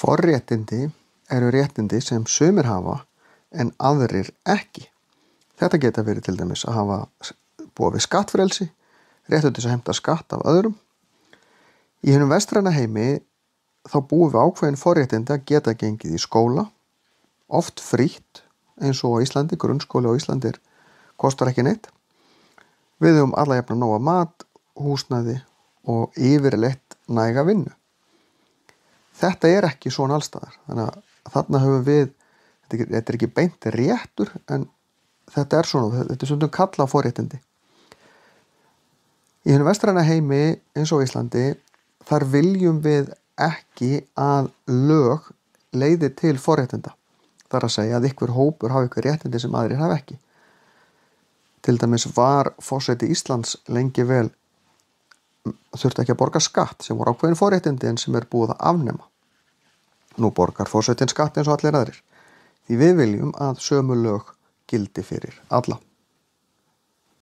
Forréttindi eru réttindi sem sömur hafa en aðrir ekki. Þetta geta verið til dæmis að hafa búið við skattfrelsi, réttu til að heimta skatt af öðrum. Í hennum vestræna heimi þá búið við ákveðin forréttindi að geta gengið í skóla, oft frítt eins og á Íslandi, grunnskóli á Íslandi kostar ekki neitt. Við höfum alla jafn að nóga mat, húsnaði og yfirleitt næga vinnu þetta er ekki svona allstæðar þannig að þarna höfum við þetta er, þetta er ekki beint réttur en þetta er svona, þetta er svona kalla fóréttindi í hennu vestræna heimi eins og Íslandi þar viljum við ekki að lög leiði til fóréttinda þar að segja að ykkur hópur hafa ykkur réttindi sem aðrir hafa ekki til dæmis var fósæti Íslands lengi vel þurfti ekki að borga skatt sem voru ákveðin fóréttindi en sem er búið að afnema Nú borgar fórsveitin skatt eins og allir aðrir. Því við viljum að sömu lög gildi fyrir alla.